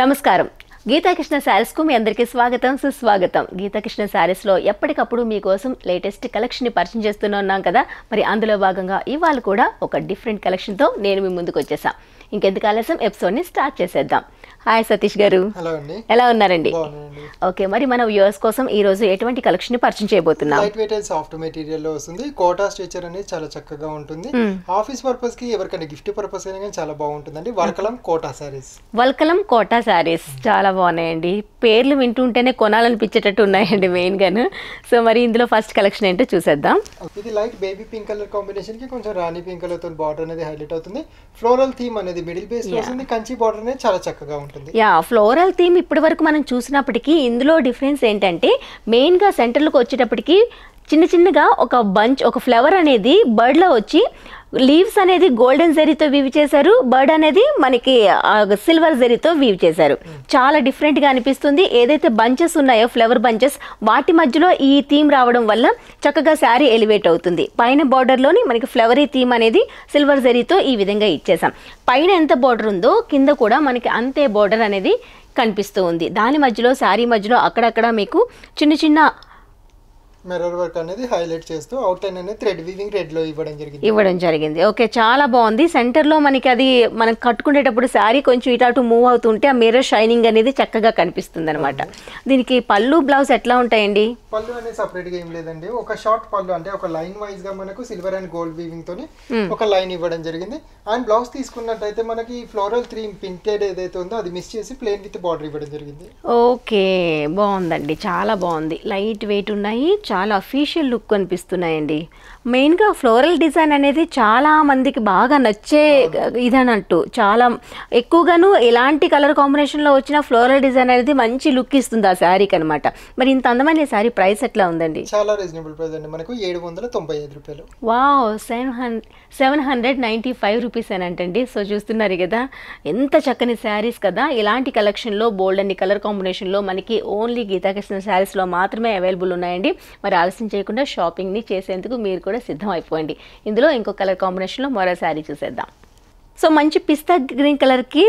నమస్కారం గీతాకృష్ణ శారీస్కు మీ అందరికీ స్వాగతం సుస్వాగతం గీతాకృష్ణ శారీస్లో ఎప్పటికప్పుడు మీకోసం లేటెస్ట్ కలెక్షన్ని పరిచయం చేస్తూనే ఉన్నాం కదా మరి అందులో భాగంగా ఇవాళ కూడా ఒక డిఫరెంట్ కలెక్షన్తో నేను మీ ముందుకు వచ్చేసాం ఇంకెందుకు ఆలస్యం ఎపిసోడ్ని స్టార్ట్ చేసేద్దాం హాయ్ సతీష్ గారు హలో అండి ఎలా ఉన్నారండి ఓకే మరి మన వ్యూవర్స్ కోసం ఈ రోజు ఎటువంటి కలెక్షన్ పరిచయం చేయబోతున్నాం light weight and soft material లో వస్తుంది కోటా స్ట్రెచర్ అనేది చాలా చక్కగా ఉంటుంది ఆఫీస్ పర్పస్ కి ఎవరికైనా గిఫ్ట్ పర్పస్ అయినా చాలా బాగుంటుందండి వల్కలం కోటా సారీస్ వల్కలం కోటా సారీస్ చాలా బాగున్నాయండి పేర్లు వింటుంటేనే కొనాలనిపించేటట్టు ఉన్నాయండి మెయిన్ గాను సో మరి ఇందులో ఫస్ట్ కలెక్షన్ ఏంటో చూసేద్దాం ఇది light baby pink colour combination కి కొంచెం రాణి పింక్ కలర్ తో బార్డర్ అనేది హైలైట్ అవుతుంది ఫ్లోరల్ థీమ్ అనేది మిడిల్ బేస్ ఉంది కంచి బార్డర్ అనేది చాలా చక్కగా ఉంటుంది ఉంటుంది యా ఫ్లోరల్ థీమ్ ఇప్పటి వరకు మనం చూసినప్పటికీ ఇందులో డిఫరెన్స్ ఏంటంటే మెయిన్గా సెంటర్లకు వచ్చేటప్పటికి చిన్న చిన్నగా ఒక బంచ్ ఒక ఫ్లవర్ అనేది బర్డ్లో వచ్చి లీవ్స్ అనేది గోల్డెన్ జెరీతో వీవ్ చేశారు బర్డ్ అనేది మనకి సిల్వర్ జెరీతో వీవ్ చేశారు చాలా డిఫరెంట్గా అనిపిస్తుంది ఏదైతే బంచెస్ ఉన్నాయో ఫ్లవర్ బంచెస్ వాటి మధ్యలో ఈ థీమ్ రావడం వల్ల చక్కగా శారీ ఎలివేట్ అవుతుంది పైన బార్డర్లోని మనకి ఫ్లవరీ థీమ్ అనేది సిల్వర్ జెరీతో ఈ విధంగా ఇచ్చేసాం పైన ఎంత బార్డర్ ఉందో కింద కూడా మనకి అంతే బార్డర్ అనేది కనిపిస్తూ ఉంది దాని మధ్యలో శారీ మధ్యలో అక్కడక్కడ మీకు చిన్న చిన్న మిర్రర్ వర్క్ అనేది హైలైట్ చేస్తూ అవుట్ లైన్ అనేది థ్రెడ్ వీవింగ్ రెడ్ లో ఇవ్వడం జరిగింది ఇవ్వడం జరిగింది ఓకే చాలా బాగుంది సెంటర్ లో మనకి అది మనం కట్టుకునేటప్పుడు శారీ కొంచెం ఇటు అటు మూవ్ అవుతుంటే ఆ మిర్రర్ షైనింగ్ అనేది చక్కగా కనిపిస్తుంది అనమాట దీనికి పళ్ళు బ్లౌజ్ ఎట్లా ఉంటాయండి పళ్ళు అనేది సపరేట్ గా ఏం లేదండి ఒక షార్ట్ పళ్ళు అంటే ఒక లైన్ వైజ్ గా మనకు సిల్వర్ అండ్ గోల్డ్ వీవింగ్ తోని ఒక లైన్ ఇవ్వడం జరిగింది అండ్ బ్లౌజ్ తీసుకున్నట్టయితే మనకి ఫ్లోరల్ త్రీ ప్రింటెడ్ ఏదైతే ఉందో అది మిస్ చేసి ప్లేన్ విత్ బార్డర్ ఇవ్వడం జరిగింది ఓకే బాగుందండి చాలా బాగుంది లైట్ వెయిట్ ఉన్నాయి చాలా చాలా అఫీషియల్ లుక్ అనిపిస్తున్నాయండి మెయిన్గా ఫ్లోరల్ డిజైన్ అనేది చాలా మందికి బాగా నచ్చే ఇదనట్టు చాలా ఎక్కువగాను ఎలాంటి కలర్ కాంబినేషన్లో వచ్చిన ఫ్లోరల్ డిజైన్ అనేది మంచి లుక్ ఇస్తుంది ఆ శారీకి అనమాట మరి ఇంత అందమైన శారీ ప్రైస్ ఎట్లా ఉందండి చాలా రీజనబుల్ ప్రైస్ అండి మనకు ఏడు వందల తొంభై ఐదు రూపాయలు wow seven hundred seven hundred ninety five rupees అని అంటండి సో చూస్తున్నారు కదా ఎంత చక్కని శారీస్ కదా ఇలాంటి కలెక్షన్లో బోల్డ్ అన్ని కలర్ కాంబినేషన్లో మనకి ఓన్లీ గీతాకృష్ణ శారీస్లో మాత్రమే అవైలబుల్ ఉన్నాయండి మరి ఆలస్యం చేయకుండా షాపింగ్ని చేసేందుకు మీరు కూడా సిద్ధం అయిపోండి ఇందులో ఇంకో కలర్ కాంబినేషన్లో మరో శారీ చూసేద్దాం సో మంచి పిస్తా గ్రీన్ కలర్కి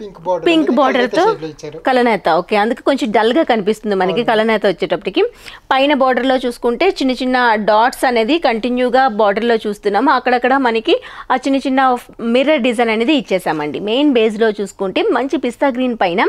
పింక్ బార్డర్ తో బార్డర్తో కలనేత ఓకే అందుకు కొంచెం డల్గా కనిపిస్తుంది మనకి కలనేత వచ్చేటప్పటికి పైన బార్డర్లో చూసుకుంటే చిన్న చిన్న డాట్స్ అనేది కంటిన్యూగా బార్డర్లో చూస్తున్నాము అక్కడక్కడ మనకి ఆ చిన్న చిన్న మిర్రర్ డిజైన్ అనేది ఇచ్చేసామండి మెయిన్ బేస్లో చూసుకుంటే మంచి పిస్తా గ్రీన్ పైన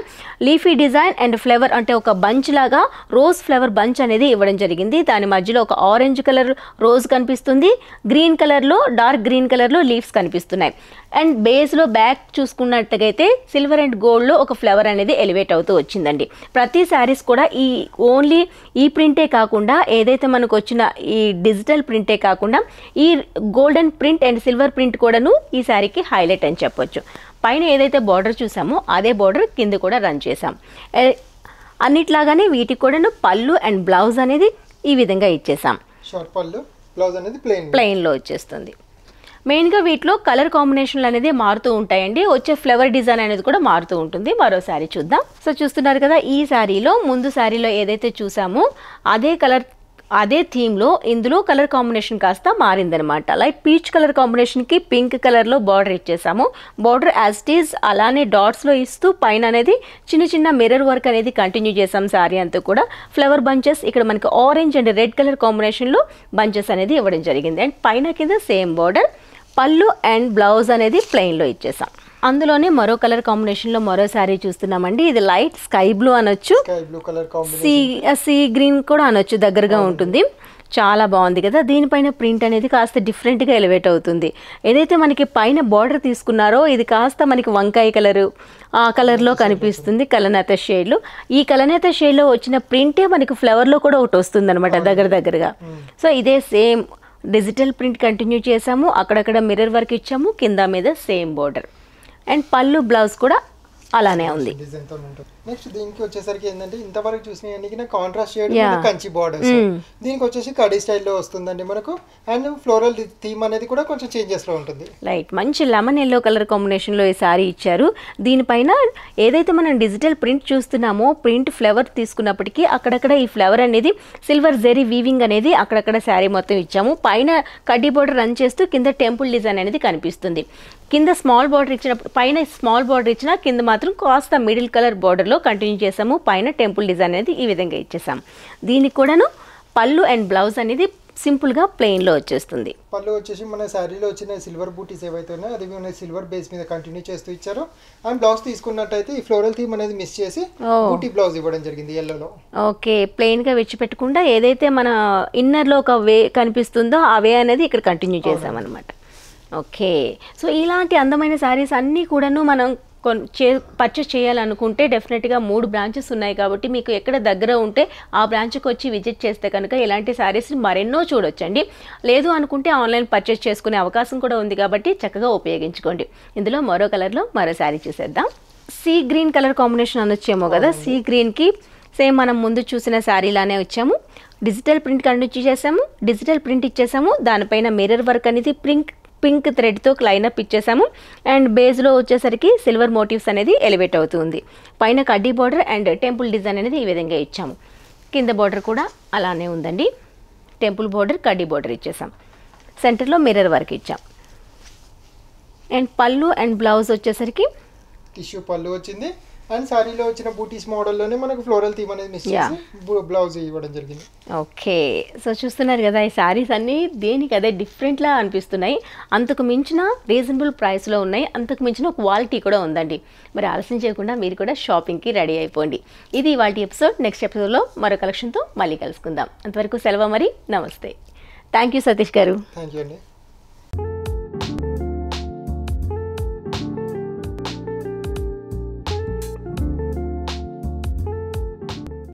లీఫీ డిజైన్ అండ్ ఫ్లేవర్ అంటే ఒక బంచ్ లాగా రోజ్ ఫ్లేవర్ బంచ్ అనేది ఇవ్వడం జరిగింది దాని మధ్యలో ఒక ఆరెంజ్ కలర్ రోజ్ కనిపిస్తుంది గ్రీన్ కలర్లో డార్క్ గ్రీన్ కలర్లో లీవ్స్ కనిపిస్తున్నాయి అండ్ బేస్లో బ్యాక్ చూసుకున్నట్టుగైతే సిల్వర్ అండ్ గోల్డ్లో ఒక ఫ్లవర్ అనేది ఎలివేట్ అవుతూ వచ్చిందండి ప్రతి శారీస్ కూడా ఈ ఓన్లీ ఈ ప్రింటే కాకుండా ఏదైతే మనకు వచ్చిన ఈ డిజిటల్ ప్రింటే కాకుండా ఈ golden print and silver print కూడాను ఈ శారీకి హైలైట్ అని చెప్పొచ్చు పైన ఏదైతే బార్డర్ చూసామో అదే బార్డర్ కింద కూడా రన్ చేసాం అన్నిట్లాగానే వీటికి కూడాను పళ్ళు అండ్ బ్లౌజ్ అనేది ఈ విధంగా ఇచ్చేసాం షార్ట్ పళ్ళు బ్లౌజ్ అనేది ప్లెయిన్ ప్లెయిన్లో వచ్చేస్తుంది మెయిన్గా వీటిలో కలర్ కాంబినేషన్లు అనేది మారుతూ ఉంటాయండి వచ్చే ఫ్లవర్ డిజైన్ అనేది కూడా మారుతూ ఉంటుంది మరో శారీ చూద్దాం సో చూస్తున్నారు కదా ఈ శారీలో ముందు శారీలో ఏదైతే చూసామో అదే కలర్ అదే థీమ్లో ఇందులో కలర్ కాంబినేషన్ కాస్త మారిందనమాట లైక్ పీచ్ కలర్ కాంబినేషన్కి పింక్ కలర్లో బార్డర్ ఇచ్చేసాము బార్డర్ యాజ్ ఈజ్ అలానే డాట్స్లో ఇస్తూ పైన అనేది చిన్న చిన్న మిర్రర్ వర్క్ అనేది కంటిన్యూ చేసాం శారీ అంతా కూడా ఫ్లవర్ బంచెస్ ఇక్కడ మనకి ఆరెంజ్ అండ్ రెడ్ కలర్ కాంబినేషన్లో బంచెస్ అనేది ఇవ్వడం జరిగింది అండ్ పైన కింద same border pallu and blouse అనేది ప్లెయిన్లో ఇచ్చేసాం అందులోనే మరో కలర్ కాంబినేషన్ లో మరో శారీ చూస్తున్నామండి ఇది లైట్ స్కై బ్లూ అనొచ్చు సీ సీ గ్రీన్ కూడా అనొచ్చు దగ్గరగా ఉంటుంది చాలా బాగుంది కదా దీనిపైన ప్రింట్ అనేది కాస్త డిఫరెంట్గా ఎలివేట్ అవుతుంది ఏదైతే మనకి పైన బార్డర్ తీసుకున్నారో ఇది కాస్త మనకి వంకాయ కలరు ఆ కలర్లో కనిపిస్తుంది కలనేత షేడ్లు ఈ కలనేత షేడ్లో వచ్చిన ప్రింటే మనకి ఫ్లవర్లో కూడా ఒకటి వస్తుంది అనమాట దగ్గర దగ్గరగా సో ఇదే సేమ్ డిజిటల్ ప్రింట్ కంటిన్యూ చేసాము అక్కడక్కడ మిర్రర్ వర్క్ ఇచ్చాము కింద మీద same border and pallu blouse కూడా అలానే ఉంది నెక్స్ట్ దీనికి వచ్చేసరికి ఏంటంటే ఇంతవరకు చూసిన నా కాంట్రాస్ట్ చేయడం కంచి బార్డర్ hmm. దీనికి వచ్చేసి కడీ స్టైల్లో వస్తుందండి మనకు అండ్ ఫ్లోరల్ థీమ్ అనేది కూడా కొంచెం చేంజెస్ లో ఉంటుంది లైట్ మంచి లెమన్ ఎల్లో కలర్ కాంబినేషన్ లో ఈ సారీ ఇచ్చారు దీనిపైన ఏదైతే మనం డిజిటల్ ప్రింట్ చూస్తున్నామో ప్రింట్ ఫ్లవర్ తీసుకున్నప్పటికీ అక్కడక్కడ ఈ ఫ్లవర్ అనేది సిల్వర్ జెరీ వీవింగ్ అనేది అక్కడక్కడ శారీ మొత్తం ఇచ్చాము పైన కడ్డీ బోర్డర్ రన్ చేస్తూ కింద టెంపుల్ డిజైన్ అనేది కనిపిస్తుంది కింద స్మాల్ బార్డర్ ఇచ్చిన పైన స్మాల్ బార్డర్ ఇచ్చిన కింద మాత్రం కాస్త మిడిల్ కలర్ బార్డర్లో కంటిన్యూ చేసాము పైన టెంపుల్ డిజైన్ అనేది ఈ విధంగా ఇచ్చేసాం దీనికి కూడాను పళ్ళు అండ్ బ్లౌజ్ అనేది సింపుల్గా ప్లెయిన్లో వచ్చేస్తుంది పళ్ళు వచ్చేసి మన శారీలో వచ్చిన సిల్వర్ బూటీస్ ఏవైతే ఉన్నాయో అది మన సిల్వర్ బేస్ మీద కంటిన్యూ చేస్తూ ఇచ్చారు అండ్ బ్లౌజ్ తీసుకున్నట్టయితే ఈ ఫ్లోరల్ థీమ్ అనేది మిస్ చేసి బూటీ బ్లౌజ్ ఇవ్వడం జరిగింది ఎల్లోలో ఓకే ప్లెయిన్గా విడిచిపెట్టకుండా ఏదైతే మన ఇన్నర్లో ఒక వే కనిపిస్తుందో ఆ వే అనేది ఇక్కడ కంటిన్యూ చేసామన్నమాట ఓకే సో ఇలాంటి అందమైన శారీస్ అన్నీ కూడాను మనం కొన్ చే పర్చేస్ చేయాలనుకుంటే డెఫినెట్గా మూడు బ్రాంచెస్ ఉన్నాయి కాబట్టి మీకు ఎక్కడ దగ్గర ఉంటే ఆ బ్రాంచ్కి వచ్చి విజిట్ చేస్తే కనుక ఇలాంటి శారీస్ మరెన్నో చూడొచ్చండి లేదు అనుకుంటే ఆన్లైన్ పర్చేస్ చేసుకునే అవకాశం కూడా ఉంది కాబట్టి చక్కగా ఉపయోగించుకోండి ఇందులో మరో కలర్లో మరో శారీ చూసేద్దాం సీ గ్రీన్ కలర్ కాంబినేషన్ అనొచ్చేమో కదా సీ గ్రీన్కి సేమ్ మనం ముందు చూసిన శారీలానే వచ్చాము డిజిటల్ ప్రింట్ కనుంచి చేసాము డిజిటల్ ప్రింట్ ఇచ్చేసాము దానిపైన మిర్రర్ వర్క్ అనేది ప్రింట్ పింక్ థ్రెడ్తో క్లైనప్ ఇచ్చేసాము అండ్ బేస్లో వచ్చేసరికి సిల్వర్ మోటివ్స్ అనేది ఎలివేట్ అవుతుంది పైన కడ్డీ బార్డర్ అండ్ టెంపుల్ డిజైన్ అనేది ఈ విధంగా ఇచ్చాము కింద బార్డర్ కూడా అలానే ఉందండి టెంపుల్ బార్డర్ కడ్డీ బార్డర్ ఇచ్చేసాం సెంటర్లో మిర్రర్ వర్క్ ఇచ్చాం అండ్ పళ్ళు అండ్ బ్లౌజ్ వచ్చేసరికి టిష్యూ పళ్ళు వచ్చింది అండ్ సారీలో వచ్చిన బూటీస్ మోడల్లోనే మనకు ఫ్లోరల్ థీమ్ అనేది మిస్ చేసి బ్లౌజ్ ఇవ్వడం జరిగింది ఓకే సో చూస్తున్నారు కదా ఈ సారీస్ అన్నీ దేనికి అదే లా అనిపిస్తున్నాయి అంతకు మించిన రీజనబుల్ ప్రైస్లో ఉన్నాయి అంతకు మించిన క్వాలిటీ కూడా ఉందండి మరి ఆలస్యం చేయకుండా మీరు కూడా షాపింగ్కి రెడీ అయిపోండి ఇది వాటి ఎపిసోడ్ నెక్స్ట్ ఎపిసోడ్లో మరో కలెక్షన్తో మళ్ళీ కలుసుకుందాం అంతవరకు సెలవు మరి నమస్తే థ్యాంక్ యూ సతీష్ గారు థ్యాంక్ యూ అండి